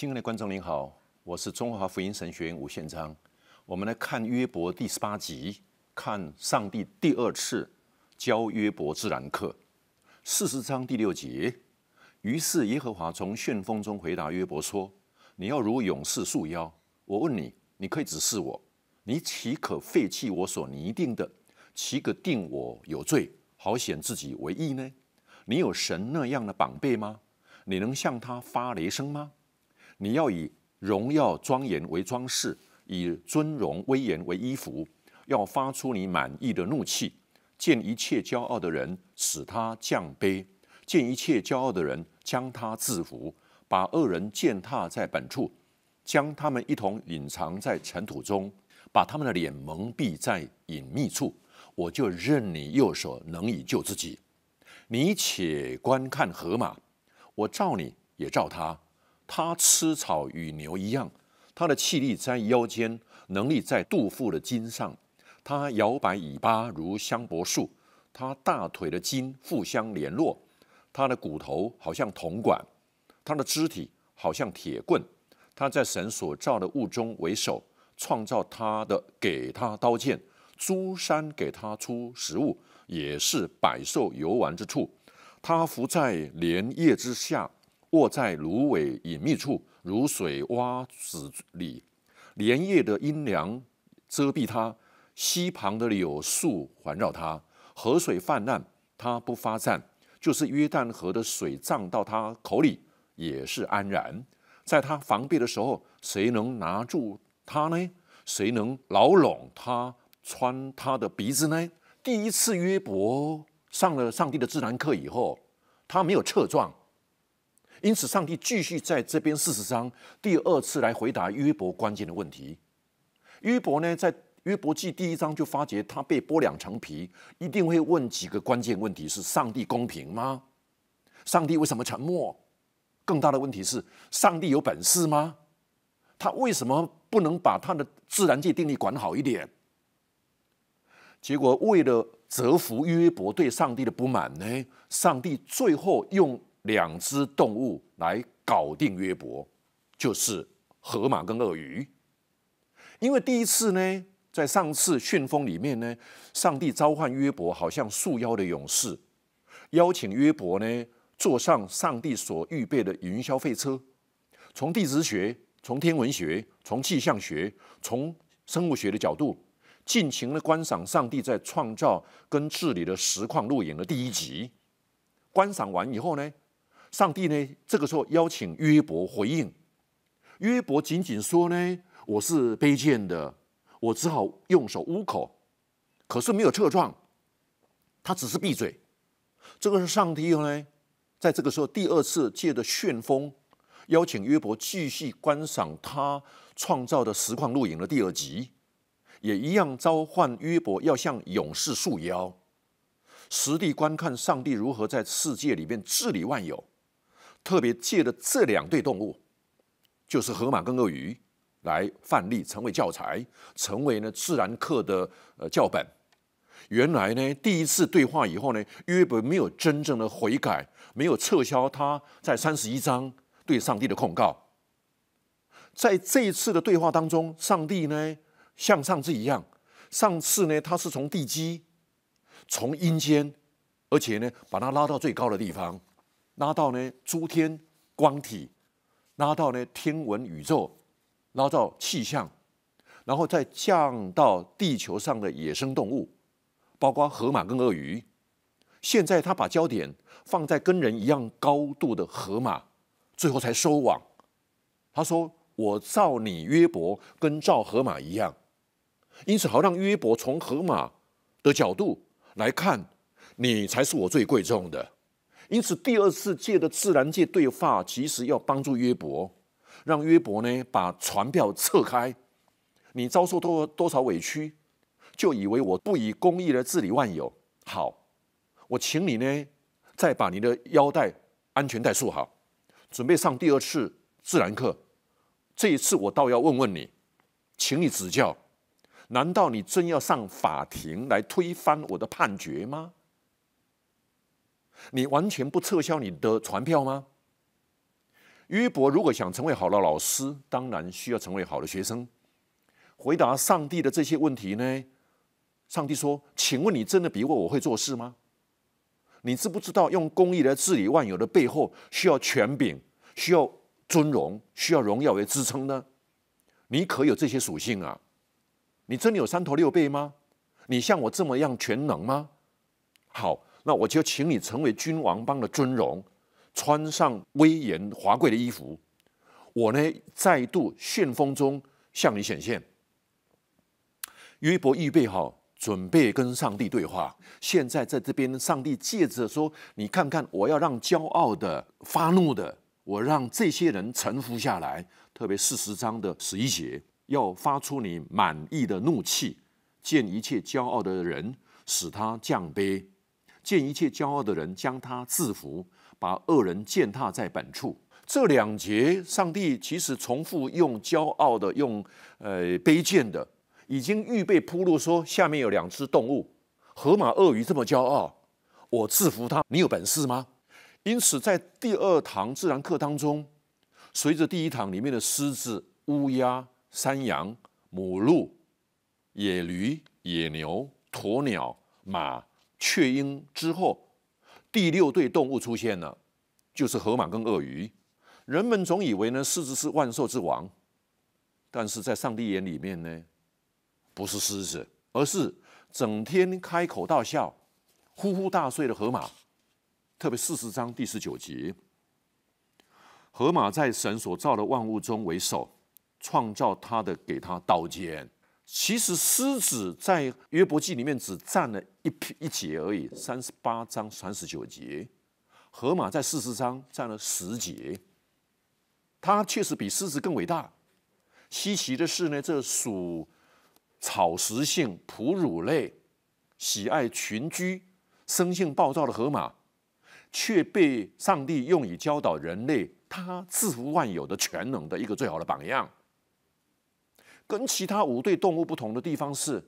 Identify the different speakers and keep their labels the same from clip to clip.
Speaker 1: 亲爱的观众，您好，我是中华福音神学院吴宪章。我们来看约伯第十八集，看上帝第二次教约伯自然课，四十章第六节。于是耶和华从旋风中回答约伯说：“你要如勇士束腰，我问你，你可以指示我，你岂可废弃我所拟定的？岂可定我有罪，好显自己为义呢？你有神那样的膀臂吗？你能向他发雷声吗？”你要以荣耀庄严为装饰，以尊荣威严为衣服，要发出你满意的怒气，见一切骄傲的人，使他降卑；见一切骄傲的人，将他制服，把恶人践踏在本处，将他们一同隐藏在尘土中，把他们的脸蒙蔽在隐秘处。我就任你右手能以救自己，你且观看河马，我照你也照他。他吃草与牛一样，他的气力在腰间，能力在肚腹的筋上。他摇摆尾巴如香柏树，他大腿的筋互相联络，他的骨头好像铜管，他的肢体好像铁棍。他在神所造的物中为首，创造他的给他刀剑，诸山给他出食物，也是百兽游玩之处。他伏在莲叶之下。卧在芦苇隐秘处，如水洼子里，莲叶的阴凉遮蔽它，溪旁的柳树环绕它。河水泛滥，它不发颤；就是约旦河的水涨到它口里，也是安然。在它防备的时候，谁能拿住它呢？谁能牢笼它、穿它的鼻子呢？第一次约伯上了上帝的自然课以后，他没有侧撞。因此，上帝继续在这边四十章第二次来回答约伯关键的问题。约伯呢，在约伯记第一章就发觉他被剥两层皮，一定会问几个关键问题：是上帝公平吗？上帝为什么沉默？更大的问题是，上帝有本事吗？他为什么不能把他的自然界定律管好一点？结果，为了折服约伯对上帝的不满呢，上帝最后用。两只动物来搞定约伯，就是河马跟鳄鱼。因为第一次呢，在上次旋风里面呢，上帝召唤约伯，好像束腰的勇士，邀请约伯呢坐上上帝所预备的云霄飞车，从地质学、从天文学、从气象学、从生物学的角度，尽情的观赏上帝在创造跟治理的实况录影的第一集。观赏完以后呢？上帝呢？这个时候邀请约伯回应。约伯仅仅说呢：“我是卑贱的，我只好用手捂口，可是没有撤状，他只是闭嘴。”这个是上帝呢，在这个时候第二次借着旋风邀请约伯继续观赏他创造的实况录影的第二集，也一样召唤约伯要向勇士束腰，实地观看上帝如何在世界里面治理万有。特别借了这两对动物，就是河马跟鳄鱼，来范例，成为教材，成为呢自然课的呃教本。原来呢，第一次对话以后呢，约伯没有真正的悔改，没有撤销他在三十一章对上帝的控告。在这一次的对话当中，上帝呢像上次一样，上次呢他是从地基，从阴间，而且呢把他拉到最高的地方。拉到呢诸天光体，拉到呢天文宇宙，拉到气象，然后再降到地球上的野生动物，包括河马跟鳄鱼。现在他把焦点放在跟人一样高度的河马，最后才收网。他说：“我造你约伯，跟造河马一样，因此好让约伯从河马的角度来看，你才是我最贵重的。”因此，第二次界的自然界对话其实要帮助约伯，让约伯呢把船票撤开。你遭受多多少委屈，就以为我不以公义来治理万有？好，我请你呢再把你的腰带、安全带束好，准备上第二次自然课。这一次我倒要问问你，请你指教：难道你真要上法庭来推翻我的判决吗？你完全不撤销你的传票吗？约伯如果想成为好的老师，当然需要成为好的学生。回答上帝的这些问题呢？上帝说：“请问你真的比我会做事吗？你知不知道用公义来治理万有的背后，需要权柄、需要尊荣、需要荣耀为支撑呢？你可有这些属性啊？你真的有三头六臂吗？你像我这么样全能吗？”好。那我就请你成为君王般的尊荣，穿上威严华贵的衣服。我呢，再度旋风中向你显现。约伯预备好，准备跟上帝对话。现在在这边，上帝借着说：“你看看，我要让骄傲的发怒的，我让这些人臣服下来。特别四十章的十一节，要发出你满意的怒气，见一切骄傲的人，使他降卑。”见一切骄傲的人，将他制服，把恶人践踏在本处。这两节，上帝其实重复用骄傲的，用呃卑贱的，已经预备铺路，说下面有两只动物——河马、鳄鱼这么骄傲，我制服它，你有本事吗？因此，在第二堂自然课当中，随着第一堂里面的狮子、乌鸦、山羊、母鹿、野驴、野牛、鸵鸟、马。雀鹰之后，第六对动物出现了，就是河马跟鳄鱼。人们总以为呢，狮子是万兽之王，但是在上帝眼里面呢，不是狮子，而是整天开口大笑、呼呼大睡的河马。特别四十章第十九节，河马在神所造的万物中为首，创造他的给他刀剑。其实狮子在约伯记里面只占了一一节而已，三十八章三十九节。河马在四十章占了十节，它确实比狮子更伟大。稀奇的是呢，这属草食性哺乳类、喜爱群居、生性暴躁的河马，却被上帝用以教导人类他制服万有的全能的一个最好的榜样。跟其他五对动物不同的地方是，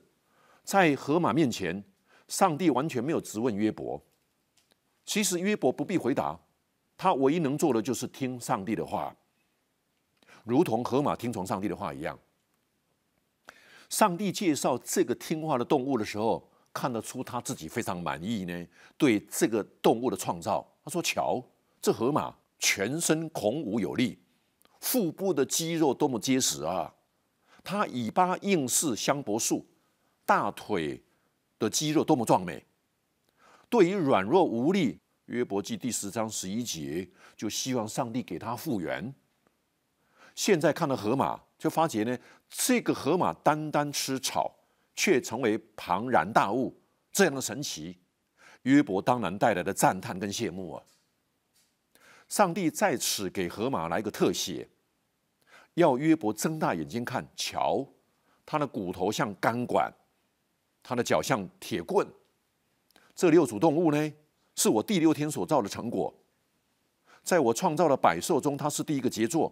Speaker 1: 在河马面前，上帝完全没有质问约伯。其实约伯不必回答，他唯一能做的就是听上帝的话，如同河马听从上帝的话一样。上帝介绍这个听话的动物的时候，看得出他自己非常满意呢。对这个动物的创造，他说：“瞧，这河马全身孔武有力，腹部的肌肉多么结实啊！”他尾巴硬似香柏树，大腿的肌肉多么壮美！对于软弱无力，约伯记第十章十一节就希望上帝给他复原。现在看到河马，就发觉呢，这个河马单单吃草，却成为庞然大物，这样的神奇，约伯当然带来的赞叹跟羡慕啊！上帝在此给河马来个特写。要约伯睁大眼睛看，瞧，他的骨头像钢管，他的脚像铁棍。这六组动物呢，是我第六天所造的成果，在我创造的百兽中，它是第一个杰作。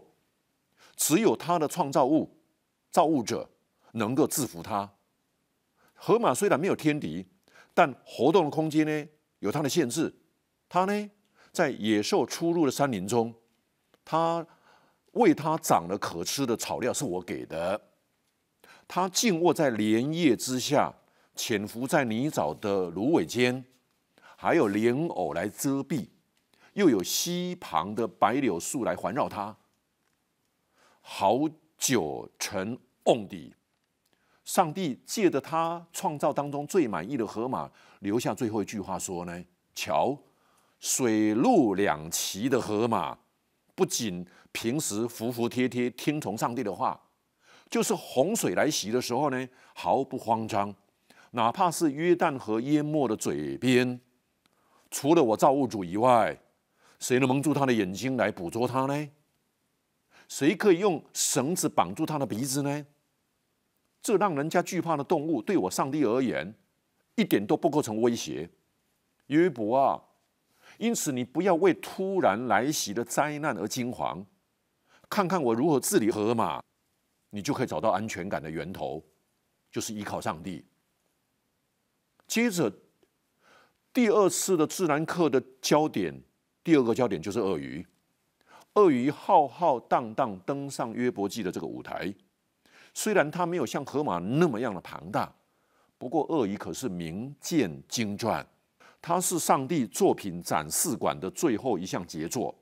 Speaker 1: 只有他的创造物，造物者，能够制服它。河马虽然没有天敌，但活动的空间呢，有它的限制。它呢，在野兽出入的山林中，它。为它长了可吃的草料是我给的，它静卧在莲叶之下，潜伏在泥沼的芦苇间，还有莲藕来遮蔽，又有溪旁的白柳树来环绕它。好酒成瓮底，上帝借着他创造当中最满意的河马，留下最后一句话说呢：瞧，水陆两栖的河马不仅。平时服服帖帖听从上帝的话，就是洪水来袭的时候呢，毫不慌张。哪怕是约旦河淹没的嘴边，除了我造物主以外，谁能蒙住他的眼睛来捕捉他呢？谁可以用绳子绑住他的鼻子呢？这让人家惧怕的动物，对我上帝而言，一点都不构成威胁。约伯啊，因此你不要为突然来袭的灾难而惊慌。看看我如何治理河马，你就可以找到安全感的源头，就是依靠上帝。接着，第二次的自然课的焦点，第二个焦点就是鳄鱼。鳄鱼浩浩荡荡登上约伯记的这个舞台，虽然它没有像河马那么样的庞大，不过鳄鱼可是名剑精传，它是上帝作品展示馆的最后一项杰作。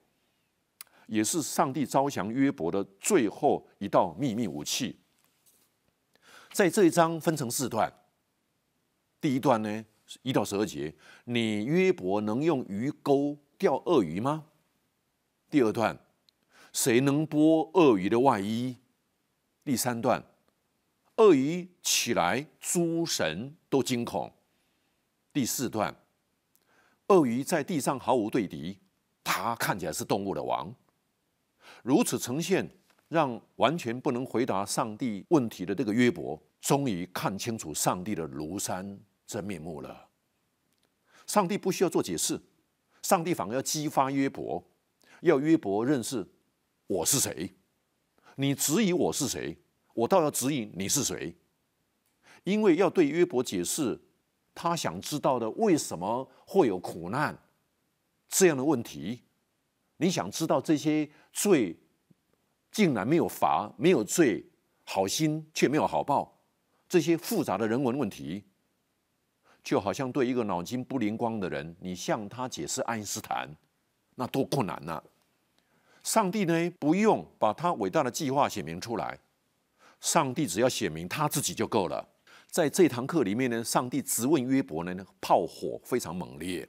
Speaker 1: 也是上帝招降约伯的最后一道秘密武器。在这一章分成四段，第一段呢一到十二节，你约伯能用鱼钩钓鳄鱼吗？第二段，谁能剥鳄鱼的外衣？第三段，鳄鱼起来，诸神都惊恐。第四段，鳄鱼在地上毫无对敌，它看起来是动物的王。如此呈现，让完全不能回答上帝问题的这个约伯，终于看清楚上帝的庐山真面目了。上帝不需要做解释，上帝反而要激发约伯，要约伯认识我是谁。你质疑我是谁，我倒要质疑你是谁，因为要对约伯解释他想知道的为什么会有苦难这样的问题。你想知道这些罪竟然没有罚，没有罪，好心却没有好报，这些复杂的人文问题，就好像对一个脑筋不灵光的人，你向他解释爱因斯坦，那多困难呐！上帝呢，不用把他伟大的计划写明出来，上帝只要写明他自己就够了。在这堂课里面呢，上帝直问约伯呢，炮火非常猛烈。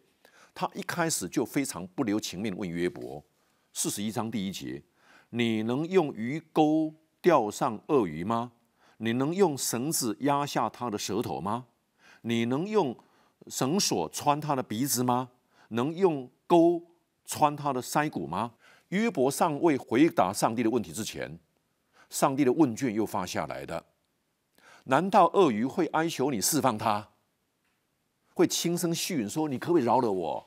Speaker 1: 他一开始就非常不留情面问约伯，四十一章第一节：“你能用鱼钩钓上鳄鱼吗？你能用绳子压下他的舌头吗？你能用绳索穿他的鼻子吗？能用钩穿他的腮骨吗？”约伯尚未回答上帝的问题之前，上帝的问卷又发下来的：“难道鳄鱼会哀求你释放它？会轻声细语说：“你可不可以饶了我？”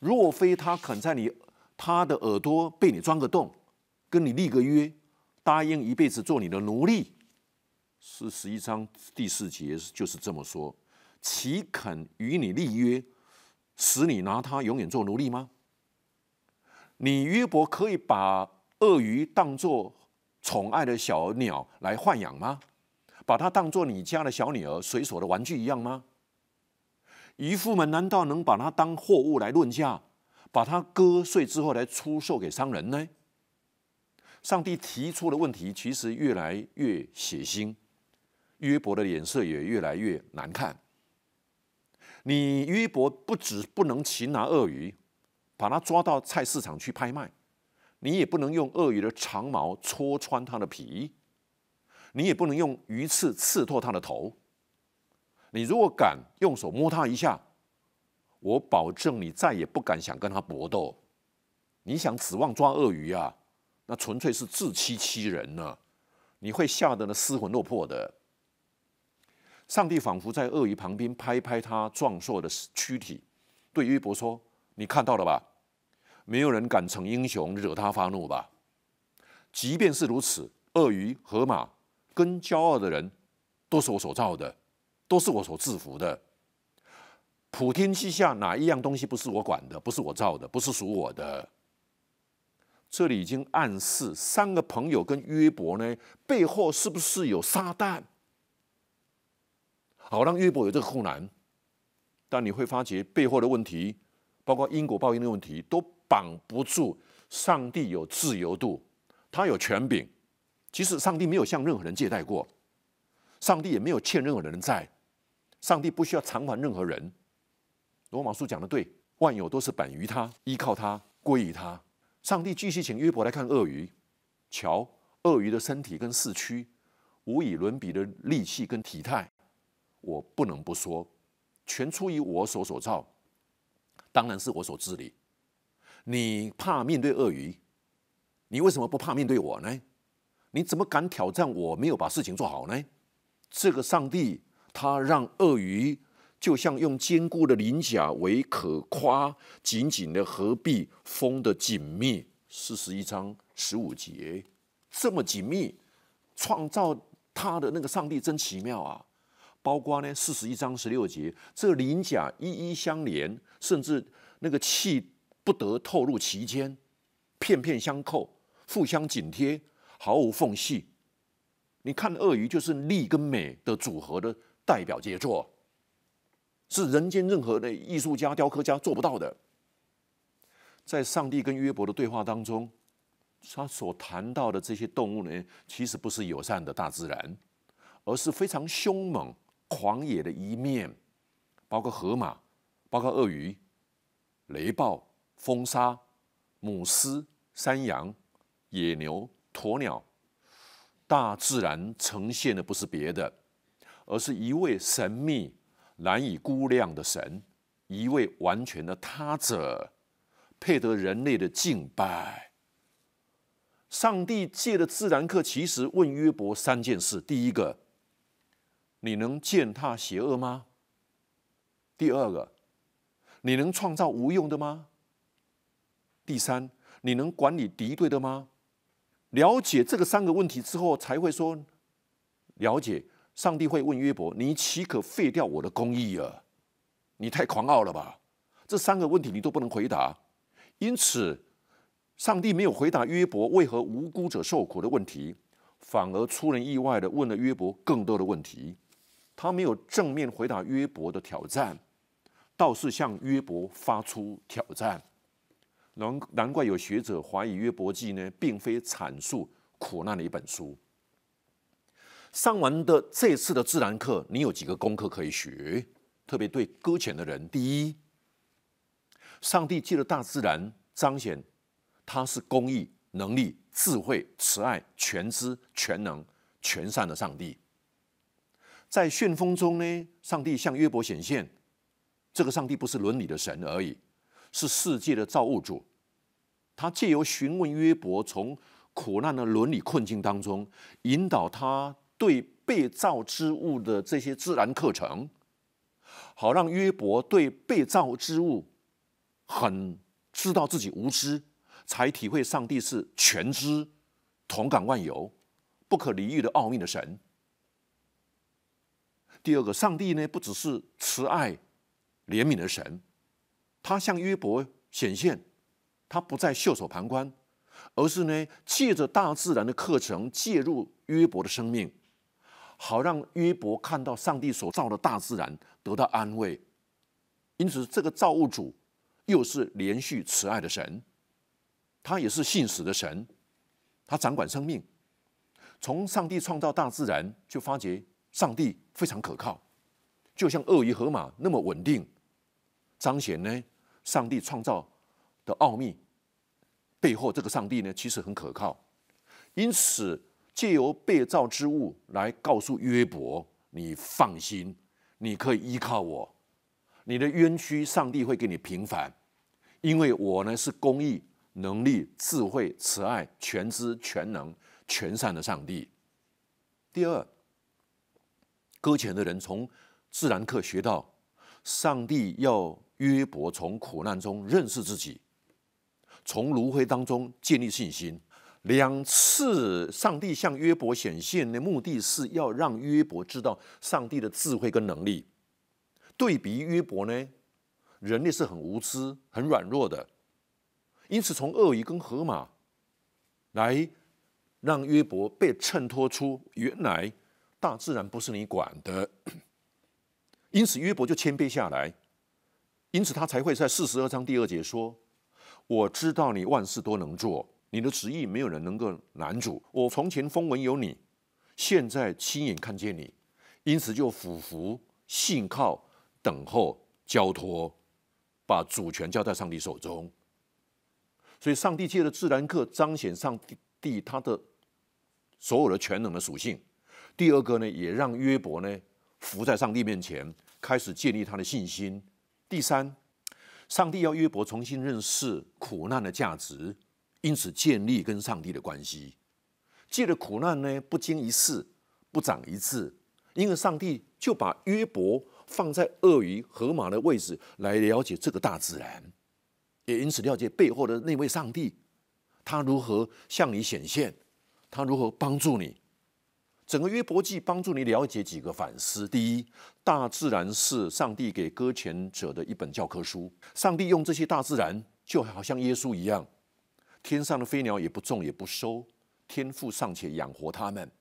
Speaker 1: 若非他肯在你他的耳朵被你钻个洞，跟你立个约，答应一辈子做你的奴隶，是十一章第四节就是这么说：岂肯与你立约，使你拿他永远做奴隶吗？你约伯可以把鳄鱼当作宠爱的小鸟来豢养吗？把它当作你家的小女儿、随手的玩具一样吗？渔夫们难道能把它当货物来论价，把它割碎之后来出售给商人呢？上帝提出的问题其实越来越血腥，约伯的脸色也越来越难看。你约伯不止不能擒拿鳄鱼，把它抓到菜市场去拍卖，你也不能用鳄鱼的长毛戳穿它的皮，你也不能用鱼刺刺破它的头。你如果敢用手摸它一下，我保证你再也不敢想跟它搏斗。你想指望抓鳄鱼啊？那纯粹是自欺欺人呢。你会吓得呢失魂落魄的。上帝仿佛在鳄鱼旁边拍拍它壮硕的躯体，对约伯说：“你看到了吧？没有人敢逞英雄惹他发怒吧？即便是如此，鳄鱼、河马跟骄傲的人都是我所造的。”都是我所制服的，普天之下哪一样东西不是我管的？不是我造的？不是属我的？这里已经暗示三个朋友跟约伯呢背后是不是有撒旦？好让约伯有这个困难。但你会发觉背后的问题，包括因果报应的问题，都绑不住上帝有自由度，他有权柄。其实上帝没有向任何人借贷过，上帝也没有欠任何人债。上帝不需要偿还任何人。罗马书讲的对，万有都是本于他，依靠他，归于他。上帝继续请约伯来看鳄鱼，瞧鳄鱼的身体跟四肢，无以伦比的力气跟体态。我不能不说，全出于我所所造，当然是我所治理。你怕面对鳄鱼，你为什么不怕面对我呢？你怎么敢挑战我没有把事情做好呢？这个上帝。他让鳄鱼就像用坚固的鳞甲为可夸紧紧的合璧，封的紧密。四十一章十五节，这么紧密，创造他的那个上帝真奇妙啊！包括呢，四十一章十六节，这鳞甲一一相连，甚至那个气不得透露其间，片片相扣，互相紧贴，毫无缝隙。你看鳄鱼就是力跟美的组合的。代表杰作，是人间任何的艺术家、雕刻家做不到的。在上帝跟约伯的对话当中，他所谈到的这些动物呢，其实不是友善的大自然，而是非常凶猛、狂野的一面，包括河马、包括鳄鱼、雷暴、风沙、母狮、山羊、野牛、鸵鸟。大自然呈现的不是别的。而是一位神秘、难以估量的神，一位完全的他者，配得人类的敬拜。上帝借的自然课，其实问约伯三件事：第一个，你能践踏邪恶吗？第二个，你能创造无用的吗？第三，你能管理敌对的吗？了解这个三个问题之后，才会说了解。上帝会问约伯：“你岂可废掉我的公义啊？你太狂傲了吧？”这三个问题你都不能回答，因此上帝没有回答约伯为何无辜者受苦的问题，反而出人意外的问了约伯更多的问题。他没有正面回答约伯的挑战，倒是向约伯发出挑战。难难怪有学者怀疑《约伯记》呢，并非阐述苦难的一本书。上完的这次的自然课，你有几个功课可以学？特别对搁浅的人，第一，上帝借着大自然彰显他是公义、能力、智慧、慈爱、全知、全能、全善的上帝。在旋风中呢，上帝向约伯显现，这个上帝不是伦理的神而已，是世界的造物主。他借由询问约伯，从苦难的伦理困境当中引导他。对被造之物的这些自然课程，好让约伯对被造之物很知道自己无知，才体会上帝是全知、同感万有、不可理喻的奥秘的神。第二个，上帝呢不只是慈爱、怜悯的神，他向约伯显现，他不再袖手旁观，而是呢借着大自然的课程介入约伯的生命。好让约伯看到上帝所造的大自然得到安慰，因此这个造物主又是连续慈爱的神，他也是信使的神，他掌管生命。从上帝创造大自然，就发觉上帝非常可靠，就像鳄鱼、河马那么稳定，彰显呢，上帝创造的奥秘背后，这个上帝呢其实很可靠，因此。借由被造之物来告诉约伯：“你放心，你可以依靠我。你的冤屈，上帝会给你平反，因为我呢是公义、能力、智慧、慈爱、全知、全能、全善的上帝。”第二，搁浅的人从自然课学到，上帝要约伯从苦难中认识自己，从炉灰当中建立信心。两次上帝向约伯显现的目的是要让约伯知道上帝的智慧跟能力。对比约伯呢，人类是很无知、很软弱的。因此，从鳄鱼跟河马来让约伯被衬托出，原来大自然不是你管的。因此，约伯就谦卑下来。因此，他才会在四十二章第二节说：“我知道你万事都能做。”你的旨意没有人能够拦阻。我从前风闻有你，现在亲眼看见你，因此就俯伏信靠，等候交托，把主权交在上帝手中。所以，上帝借着自然课彰显上帝他的所有的全能的属性。第二个呢，也让约伯呢伏在上帝面前，开始建立他的信心。第三，上帝要约伯重新认识苦难的价值。因此，建立跟上帝的关系，借着苦难呢，不经一事不长一智。因为上帝就把约伯放在鳄鱼、河马的位置，来了解这个大自然，也因此了解背后的那位上帝，他如何向你显现，他如何帮助你。整个约伯记帮助你了解几个反思：第一，大自然是上帝给搁浅者的一本教科书。上帝用这些大自然，就好像耶稣一样。天上的飞鸟也不种也不收，天父尚且养活他们，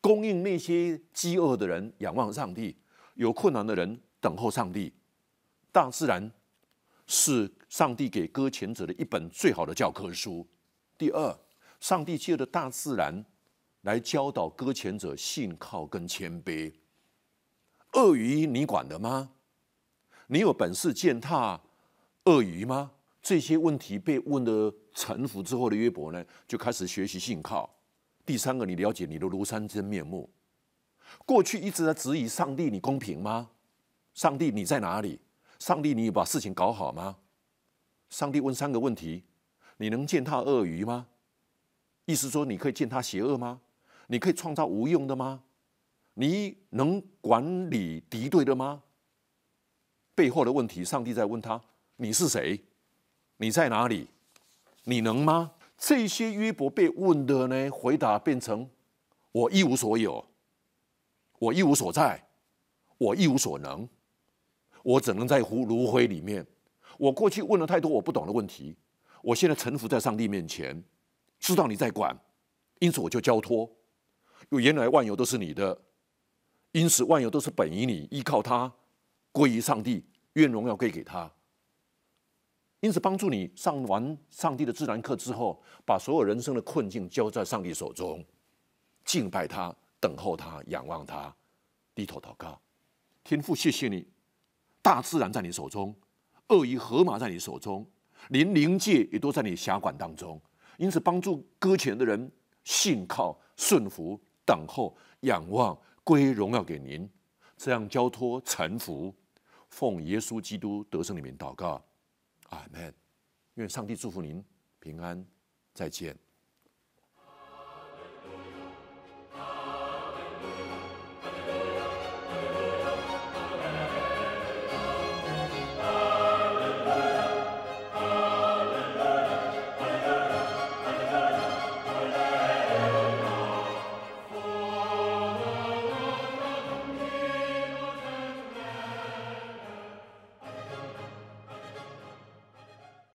Speaker 1: 供应那些饥饿的人，仰望上帝；有困难的人等候上帝。大自然是上帝给搁浅者的一本最好的教科书。第二，上帝借着大自然来教导搁浅者信靠跟谦卑。鳄鱼，你管的吗？你有本事践踏鳄鱼吗？这些问题被问的臣服之后的约伯呢，就开始学习信靠。第三个，你了解你的庐山真面目。过去一直在质疑上帝，你公平吗？上帝，你在哪里？上帝，你有把事情搞好吗？上帝问三个问题：你能践踏鳄鱼吗？意思说你可以践踏邪恶吗？你可以创造无用的吗？你能管理敌对的吗？背后的问题，上帝在问他：你是谁？你在哪里？你能吗？这些约伯被问的呢？回答变成：我一无所有，我一无所在，我一无所能，我只能在炉灰里面。我过去问了太多我不懂的问题，我现在臣服在上帝面前，知道你在管，因此我就交托。又原来万有都是你的，因此万有都是本于你，依靠他，归于上帝，愿荣耀归给他。因此，帮助你上完上帝的自然课之后，把所有人生的困境交在上帝手中，敬拜他，等候他，仰望他，低头祷告。天父，谢谢你，大自然在你手中，鳄鱼、河马在你手中，连灵界也都在你辖管当中。因此，帮助搁浅的人信靠、顺服、等候、仰望，归荣耀给您。这样交托、臣服，奉耶稣基督得胜的面祷告。阿门！愿上帝祝福您平安，再见。